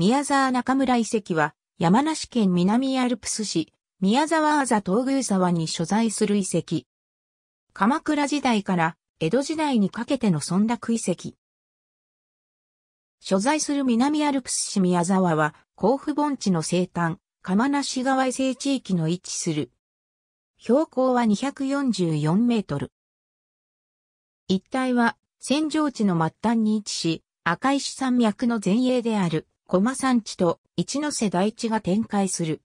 宮沢中村遺跡は、山梨県南アルプス市、宮沢あざ東宮沢に所在する遺跡。鎌倉時代から江戸時代にかけての村落遺跡。所在する南アルプス市宮沢は、甲府盆地の西端、釜梨川伊勢地域の位置する。標高は244メートル。一帯は、扇状地の末端に位置し、赤石山脈の前衛である。駒山地と一ノ瀬台地が展開する。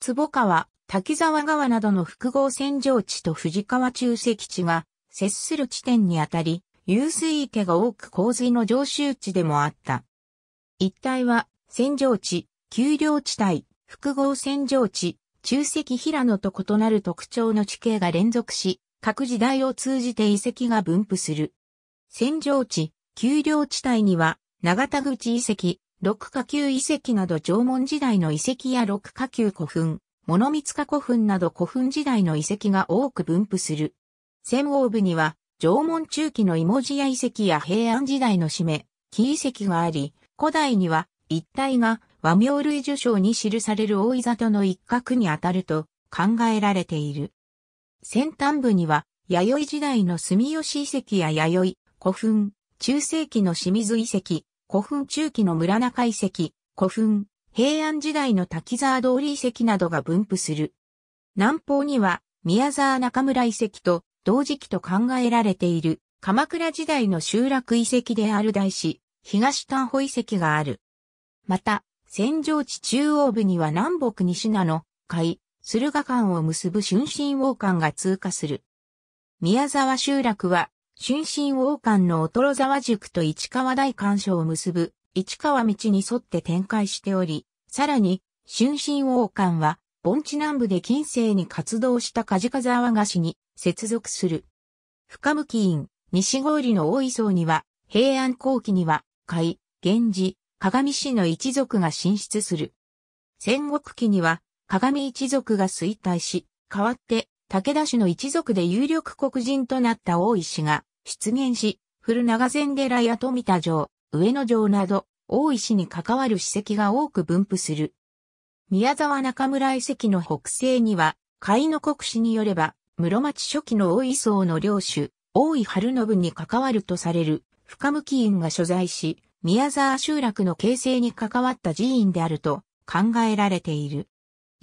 坪川、滝沢川などの複合洗浄地と藤川中石地が接する地点にあたり、湧水池が多く洪水の常習地でもあった。一帯は、線状地、丘陵地帯、複合洗浄地、中石平野と異なる特徴の地形が連続し、各時代を通じて遺跡が分布する。扇状地、丘陵地帯には、長田口遺跡、六花球遺跡など縄文時代の遺跡や六花球古墳、物三塚古墳など古墳時代の遺跡が多く分布する。専王部には、縄文中期の芋地屋遺跡や平安時代の締め、木遺跡があり、古代には一帯が和名類受賞に記される大井里の一角にあたると考えられている。先端部には、弥生時代の住吉遺跡や弥生、古墳、中世紀の清水遺跡、古墳中期の村中遺跡、古墳、平安時代の滝沢通り遺跡などが分布する。南方には宮沢中村遺跡と同時期と考えられている鎌倉時代の集落遺跡である大師、東丹保遺跡がある。また、戦場地中央部には南北西名の海、駿河間を結ぶ春神王間が通過する。宮沢集落は春申王冠のト沢塾と市川大干渉を結ぶ市川道に沿って展開しており、さらに、春申王冠は、盆地南部で近世に活動した梶川和菓子に接続する。深向院、西郡の大井荘には、平安後期には、海、源氏、鏡氏の一族が進出する。戦国期には、鏡一族が衰退し、代わって、武田氏の一族で有力黒人となった大石が出現し、古長禅寺や富田城、上野城など、大石に関わる史跡が多く分布する。宮沢中村遺跡の北西には、海の国史によれば、室町初期の大井荘の領主、大井春信に関わるとされる深向院が所在し、宮沢集落の形成に関わった寺院であると考えられている。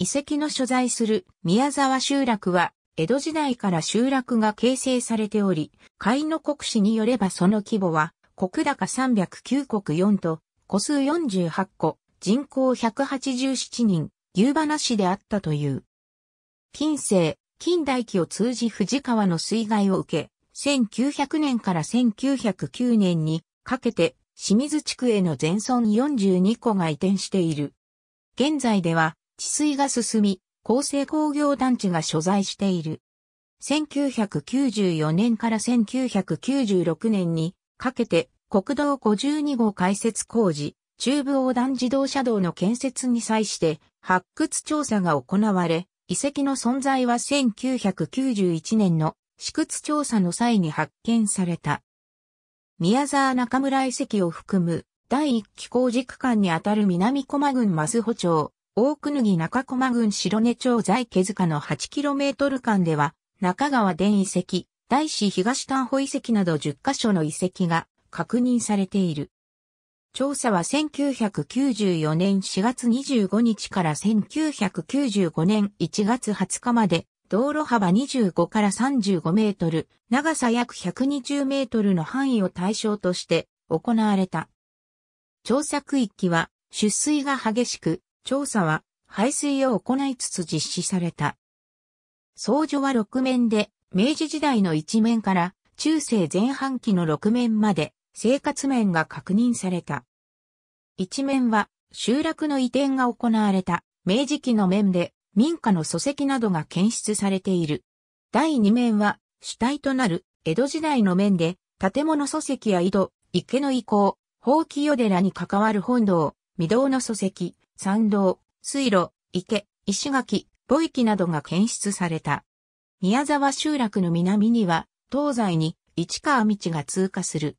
遺跡の所在する宮沢集落は、江戸時代から集落が形成されており、海の国史によればその規模は、国高309国4と、個数48個、人口187人、牛花市であったという。近世、近代期を通じ藤川の水害を受け、1900年から1909年にかけて清水地区への全村42個が移転している。現在では治水が進み、厚生工業団地が所在している。1994年から1996年にかけて国道52号開設工事、中部横断自動車道の建設に際して発掘調査が行われ、遺跡の存在は1991年の私掘調査の際に発見された。宮沢中村遺跡を含む第一期工事区間にあたる南駒郡増穂町、大国木中駒郡白根町在毛塚の 8km 間では、中川伝遺跡、大師東丹穂遺跡など10カ所の遺跡が確認されている。調査は1994年4月25日から1995年1月20日まで、道路幅25から35メートル、長さ約120メートルの範囲を対象として行われた。調査区域は、出水が激しく、調査は排水を行いつつ実施された。僧除は6面で、明治時代の1面から中世前半期の6面まで生活面が確認された。1面は集落の移転が行われた明治期の面で民家の礎石などが検出されている。第2面は主体となる江戸時代の面で建物礎石や井戸、池の遺構、法規与寺に関わる本堂、御堂の礎石、山道、水路、池、石垣、墓域などが検出された。宮沢集落の南には、東西に市川道が通過する。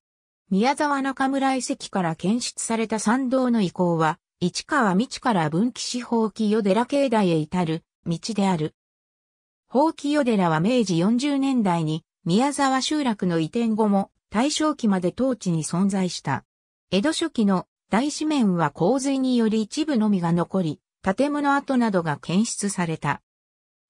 宮沢中村遺跡から検出された山道の遺構は、市川道から分岐し放よ。清寺境内へ至る道である。法清寺は明治40年代に宮沢集落の移転後も大正期まで当地に存在した。江戸初期の大紙面は洪水により一部のみが残り、建物跡などが検出された。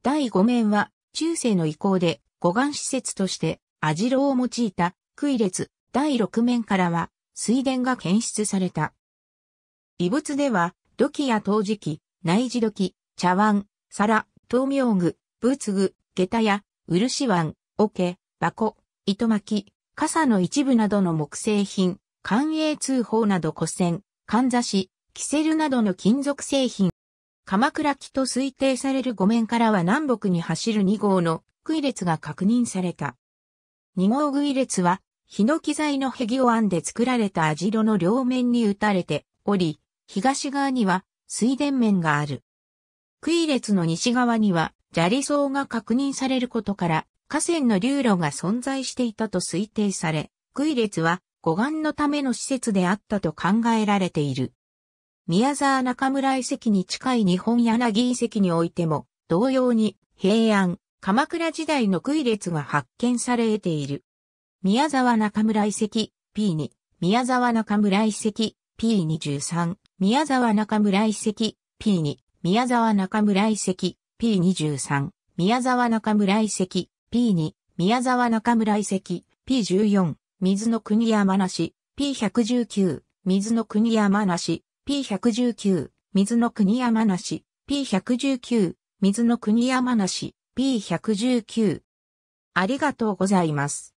第5面は、中世の遺構で、護岸施設として、アジロを用いた、区位列、第6面からは、水田が検出された。遺物では、土器や陶磁器、内地土器、茶碗、皿、豆苗具、仏具、下駄や、漆碗、桶、箱、糸巻き、傘の一部などの木製品、官営通報など古銭、かんざし、キセルなどの金属製品。鎌倉木と推定される5面からは南北に走る2号の位列が確認された。2号位列は、ヒノキ材のヘギを編んで作られた網代の両面に打たれており、東側には水田面がある。位列の西側には砂利層が確認されることから、河川の流路が存在していたと推定され、位列は護岸のための施設であったと考えられている。宮沢中村遺跡に近い日本柳遺跡においても、同様に平安、鎌倉時代の区位列が発見されている。宮沢中村遺跡 P2、宮沢中村遺跡 P23、宮沢中村遺跡 P2、宮沢中村遺跡 P23、宮沢中村遺跡 P2、宮沢中村遺跡 P14、水の国山梨、P119、水の国山梨、P119、水の国山梨、P119、水の国山梨、P119。ありがとうございます。